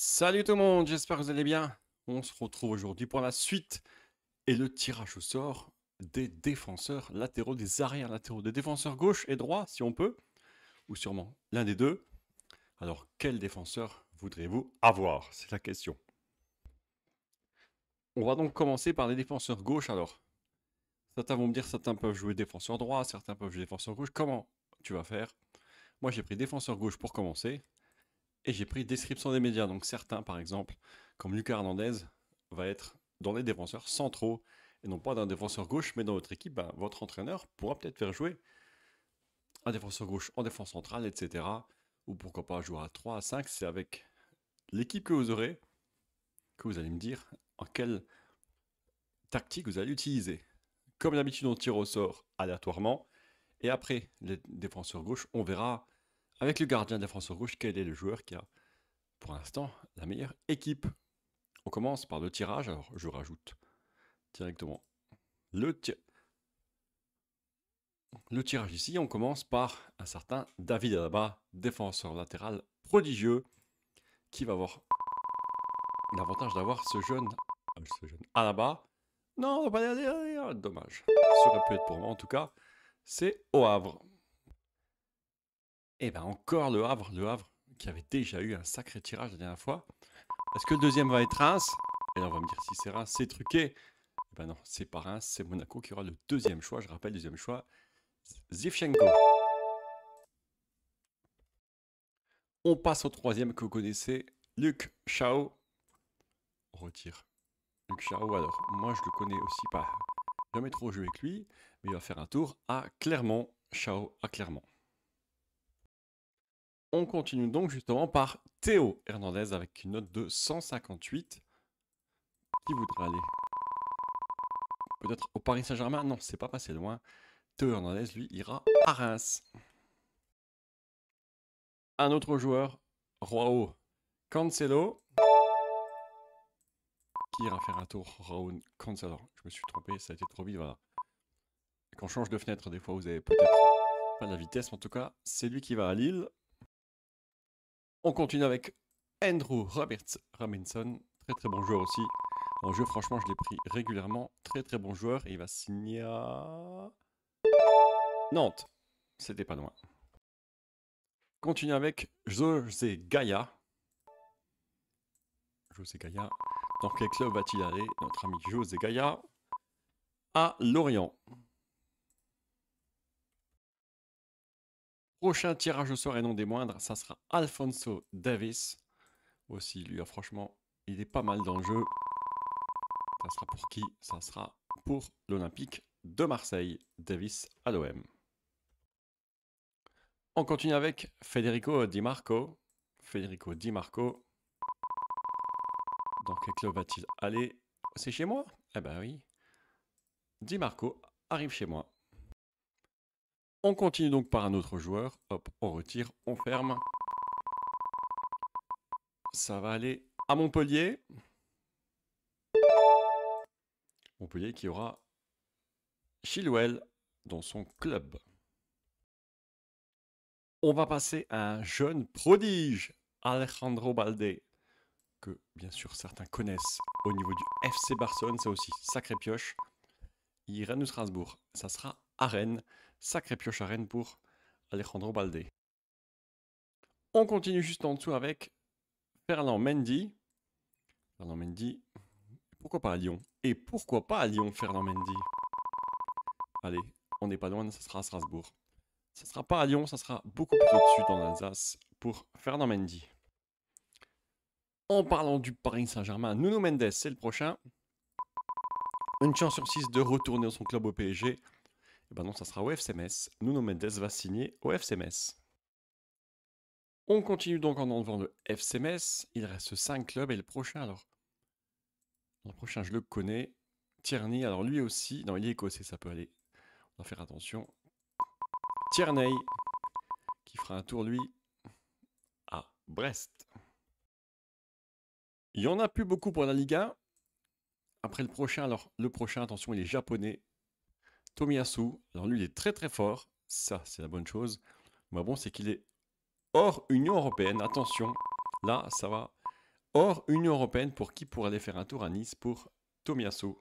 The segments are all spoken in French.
Salut tout le monde, j'espère que vous allez bien. On se retrouve aujourd'hui pour la suite et le tirage au sort des défenseurs latéraux, des arrières latéraux, des défenseurs gauche et droit si on peut, ou sûrement l'un des deux. Alors quel défenseur voudrez-vous avoir C'est la question. On va donc commencer par les défenseurs gauche alors. Certains vont me dire certains peuvent jouer défenseur droit, certains peuvent jouer défenseur gauche. Comment tu vas faire Moi j'ai pris défenseur gauche pour commencer. Et j'ai pris description des médias. Donc certains, par exemple, comme Lucas Hernandez, va être dans les défenseurs centraux et non pas d'un défenseur gauche, mais dans votre équipe, ben, votre entraîneur pourra peut-être faire jouer un défenseur gauche en défense centrale, etc. Ou pourquoi pas jouer à 3, à 5, c'est avec l'équipe que vous aurez que vous allez me dire en quelle tactique vous allez utiliser. Comme d'habitude, on tire au sort aléatoirement. Et après, les défenseurs gauche, on verra avec le gardien de la Rouge, quel est le joueur qui a, pour l'instant, la meilleure équipe On commence par le tirage, alors je rajoute directement le, le tirage ici. On commence par un certain David Alaba, défenseur latéral prodigieux, qui va avoir l'avantage d'avoir ce jeune, euh, ce jeune Alaba. Non, pas dommage. Ça aurait pu être pour moi en tout cas. C'est au Havre. Et eh bien encore le Havre, le Havre qui avait déjà eu un sacré tirage la dernière fois. Est-ce que le deuxième va être Reims. Et là, on va me dire si c'est Reims, c'est truqué. Et eh ben non, c'est pas Reims, c'est Monaco qui aura le deuxième choix. Je rappelle, deuxième choix, Zivchenko. On passe au troisième que vous connaissez, Luc Chao. On retire. Luc Chao, alors, moi je le connais aussi pas. Jamais trop joué avec lui, mais il va faire un tour à Clermont. Chao à Clermont. On continue donc justement par Théo Hernandez avec une note de 158. Qui voudrait aller Peut-être au Paris Saint-Germain Non, c'est pas passé loin. Théo Hernandez, lui, ira à Reims. Un autre joueur, Roao Cancelo. Qui ira faire un tour Roao Cancelo Je me suis trompé, ça a été trop vite, voilà. Quand on change de fenêtre, des fois, vous avez peut-être pas la vitesse. En tout cas, c'est lui qui va à Lille. On continue avec Andrew Roberts Raminson, très très bon joueur aussi. Bon jeu, franchement, je l'ai pris régulièrement. Très très bon joueur et il va signer à Nantes. C'était pas loin. Continue avec José Gaia. José Gaia. Dans quel club va-t-il aller, notre ami José Gaia À Lorient. Prochain tirage au sort et non des moindres, ça sera Alfonso Davis. Aussi, lui, hein, franchement, il est pas mal dans le jeu. Ça sera pour qui Ça sera pour l'Olympique de Marseille, Davis à l'OM. On continue avec Federico Di Marco. Federico Di Marco. Dans quel club va-t-il aller C'est chez moi Eh ben oui. Di Marco arrive chez moi. On continue donc par un autre joueur. Hop, on retire, on ferme. Ça va aller à Montpellier. Montpellier qui aura Chilwell dans son club. On va passer à un jeune prodige, Alejandro Balde, que bien sûr certains connaissent au niveau du FC Barcelone, C'est aussi, sacré pioche. Il ira de Strasbourg, ça sera à Rennes. Sacré pioche à Rennes pour Alejandro Balde. On continue juste en dessous avec Fernand Mendy. Fernand Mendy, pourquoi pas à Lyon Et pourquoi pas à Lyon, Fernand Mendy Allez, on n'est pas loin, ça sera à Strasbourg. Ça sera pas à Lyon, ça sera beaucoup plus au-dessus dans l'Alsace pour Fernand Mendy. En parlant du Paris Saint-Germain, Nuno Mendes, c'est le prochain. Une chance sur six de retourner dans son club au PSG. Et eh ben non, ça sera au FCMS. Nuno Mendes va signer au FCMS. On continue donc en enlevant le FC Il reste 5 clubs et le prochain alors. le prochain, je le connais. Tierney, alors lui aussi. Non, il est écossais, ça peut aller. On va faire attention. Tierney, qui fera un tour lui à Brest. Il n'y en a plus beaucoup pour la Liga. Après le prochain, alors le prochain, attention, il est japonais. Tomiyasu, alors lui, il est très très fort. Ça, c'est la bonne chose. Mais bon, c'est qu'il est hors Union Européenne. Attention, là, ça va. Hors Union Européenne, pour qui pourrait aller faire un tour à Nice pour Tomiyasu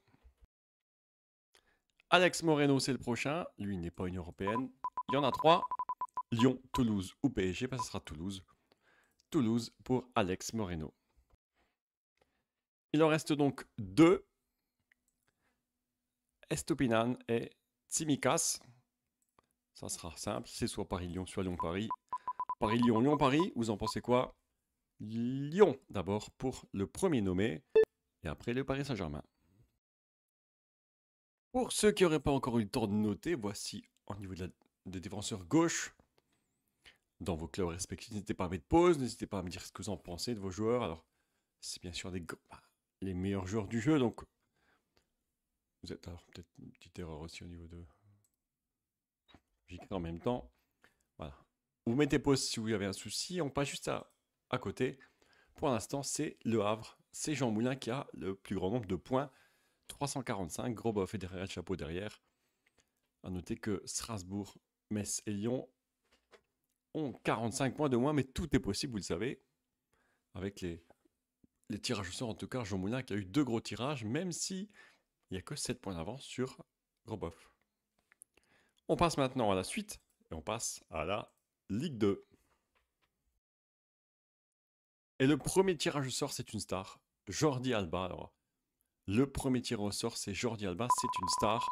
Alex Moreno, c'est le prochain. Lui il n'est pas Union Européenne. Il y en a trois. Lyon, Toulouse ou PSG. Pas, bah, ça sera Toulouse. Toulouse pour Alex Moreno. Il en reste donc deux. Estopinan et Tsimikas. Ça sera simple, c'est soit Paris-Lyon, soit Lyon-Paris. Paris-Lyon, Lyon-Paris, vous en pensez quoi Lyon d'abord pour le premier nommé et après le Paris Saint-Germain. Pour ceux qui n'auraient pas encore eu le temps de noter, voici au niveau de des défenseurs gauche dans vos clubs respectifs. N'hésitez pas à mettre pause, n'hésitez pas à me dire ce que vous en pensez de vos joueurs. Alors, c'est bien sûr des, bah, les meilleurs joueurs du jeu, donc vous êtes alors peut-être une petite erreur aussi au niveau de. en même temps. Voilà. Vous mettez pause si vous avez un souci. On passe juste à, côté. Pour l'instant, c'est Le Havre. C'est Jean Moulin qui a le plus grand nombre de points. 345. Gros bof et derrière le chapeau derrière. A noter que Strasbourg, Metz et Lyon ont 45 points de moins, mais tout est possible, vous le savez. Avec les, les tirages au sort, en tout cas, Jean Moulin qui a eu deux gros tirages, même si il n'y a que 7 points d'avance sur Grobov. On passe maintenant à la suite et on passe à la Ligue 2. Et le premier tirage au sort, c'est une star, Jordi Alba. le premier tirage au sort, c'est Jordi Alba, c'est une star.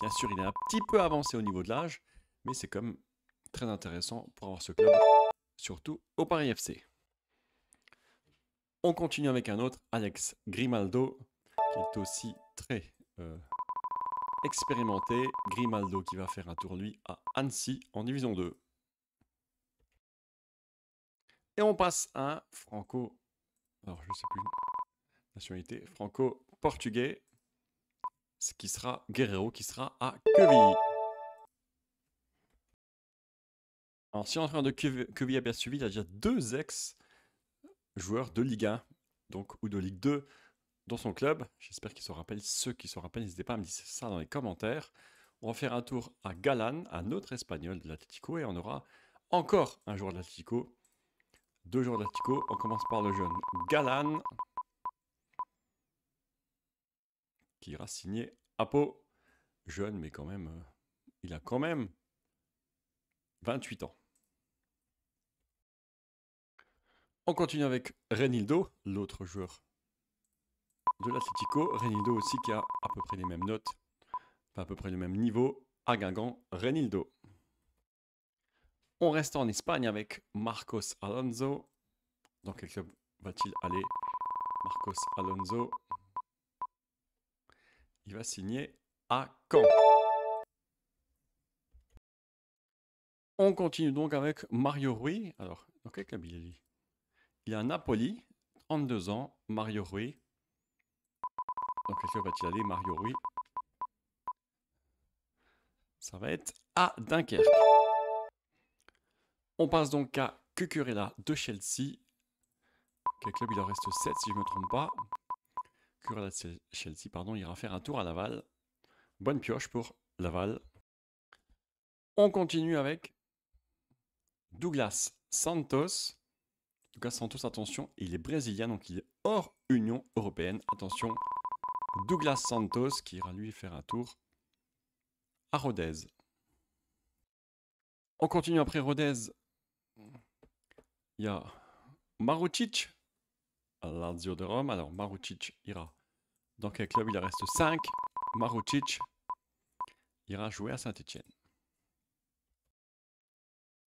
Bien sûr, il est un petit peu avancé au niveau de l'âge, mais c'est quand même très intéressant pour avoir ce club, surtout au Paris FC. On continue avec un autre, Alex Grimaldo, qui est aussi très euh. expérimenté Grimaldo qui va faire un tour lui à Annecy en division 2. Et on passe à Franco. Alors je sais plus. Nationalité franco-portugais. Ce qui sera Guerrero qui sera à Quevilly. Alors si on est en train de Quevilly a bien suivi, il y a déjà deux ex-joueurs de Ligue 1, donc ou de Ligue 2 dans son club. J'espère qu'il se rappelle. Ceux qui se rappellent, n'hésitez pas à me dire ça dans les commentaires. On va faire un tour à Galan, un autre espagnol de l'Atlético, et on aura encore un joueur de l'Atlético. Deux joueurs de l'Atlético. On commence par le jeune Galan, qui ira signer à Pau. Jeune, mais quand même, euh, il a quand même 28 ans. On continue avec Renildo, l'autre joueur de l'Atlético. Renildo aussi qui a à peu près les mêmes notes, à peu près le même niveau à Guingamp. Renildo. On reste en Espagne avec Marcos Alonso. Dans quel club va-t-il aller Marcos Alonso. Il va signer à Caen. On continue donc avec Mario Rui. Alors, dans quel club il est Il est à Napoli, 32 ans, Mario Rui club va-t-il aller Mario, Rui. Ça va être à Dunkerque. On passe donc à Cucurella de Chelsea. Quel club il en reste 7 si je ne me trompe pas. Cucurella de Chelsea, pardon, ira faire un tour à Laval. Bonne pioche pour Laval. On continue avec Douglas Santos. Douglas Santos, attention, il est brésilien, donc il est hors Union européenne. Attention, Douglas Santos qui ira lui faire un tour à Rodez. On continue après Rodez. Il y a Marucic à Lazio de Rome. Alors Marucic ira dans quel club Il reste 5. Marucic ira jouer à Saint-Etienne.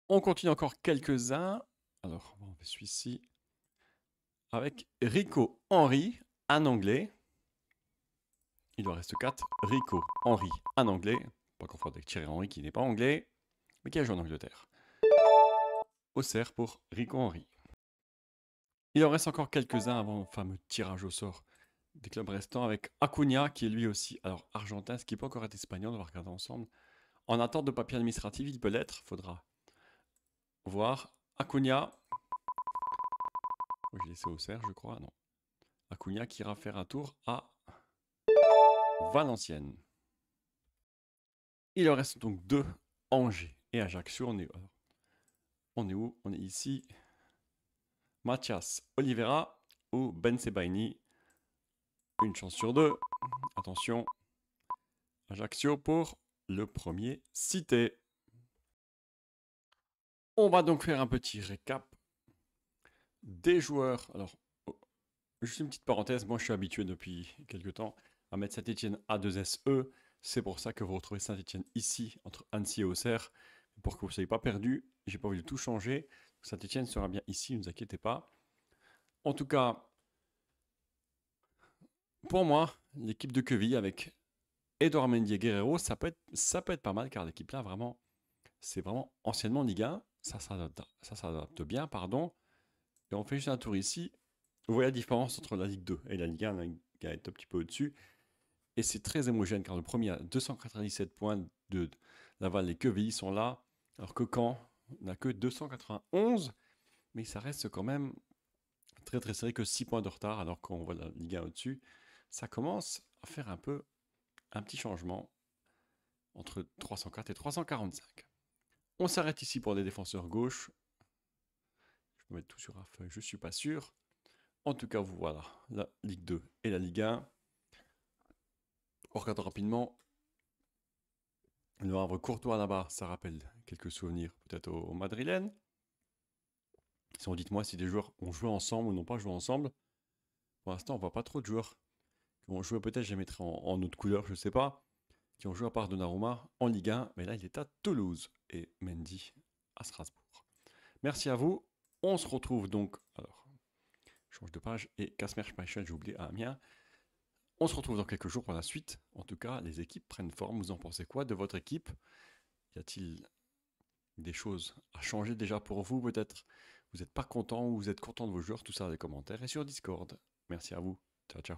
On continue encore quelques-uns. Alors, on va Avec Rico Henry, un anglais, il en reste 4. Rico Henry, un anglais. Pas confondre avec Thierry Henry qui n'est pas anglais, mais qui a joué en Angleterre. Auxerre pour Rico Henry. Il en reste encore quelques-uns avant le fameux tirage au sort des clubs restants avec Acuna qui est lui aussi alors argentin, ce qui peut encore être espagnol, on va regarder ensemble. En attente de papier administratif, il peut l'être, faudra voir. Acuna, oh, je j'ai laissé au cerf, je crois, non. Acuna qui ira faire un tour à Valenciennes. Il en reste donc deux, Angers et Ajaccio. On est, euh, on est où On est ici. Mathias Oliveira ou Ben Sebaini. Une chance sur deux. Attention. Ajaccio pour le premier cité. On va donc faire un petit récap des joueurs. Alors, oh, juste une petite parenthèse, moi je suis habitué depuis quelques temps à mettre saint etienne à A2SE. C'est pour ça que vous retrouvez Saint-Etienne ici, entre Annecy et Auxerre. Pour que vous ne soyez pas perdus, j'ai pas envie de tout changer. Saint-Etienne sera bien ici, ne vous inquiétez pas. En tout cas, pour moi, l'équipe de Queville avec Edouard Mendy Guerrero, ça peut être, ça peut être pas mal car l'équipe là, vraiment, c'est vraiment anciennement Ligue 1. Ça s'adapte bien, pardon. Et on fait juste un tour ici. Vous voyez la différence entre la Ligue 2 et la Ligue 1, qui est un petit peu au-dessus. Et c'est très homogène car le premier a 297 points de Laval. Les Quevilly sont là, alors que Caen n'a que 291. Mais ça reste quand même très très serré que 6 points de retard alors qu'on voit la Ligue 1 au-dessus. Ça commence à faire un peu un petit changement entre 304 et 345. On s'arrête ici pour les défenseurs gauche. Je peux mettre tout sur la feuille, je suis pas sûr. En tout cas, vous voilà, la Ligue 2 et la Ligue 1. On regarde rapidement. Le Havre Courtois là-bas, ça rappelle quelques souvenirs peut-être au Madrilène. Madrilènes. Sinon, dites-moi si des joueurs ont joué ensemble ou n'ont pas joué ensemble. Pour l'instant, on ne voit pas trop de joueurs qui ont joué. Peut-être, je les mettrai en, autre couleur, je ne sais pas. Qui ont joué à part Donnarumma en Ligue 1. Mais là, il est à Toulouse et Mendy à Strasbourg. Merci à vous. On se retrouve donc. Alors, change de page. Et Casmer Schmeichel, j'ai oublié à Amiens. On se retrouve dans quelques jours pour la suite. En tout cas, les équipes prennent forme. Vous en pensez quoi de votre équipe Y a-t-il des choses à changer déjà pour vous peut-être Vous n'êtes pas content ou vous êtes content de vos joueurs Tout ça dans les commentaires et sur Discord. Merci à vous. Ciao, ciao.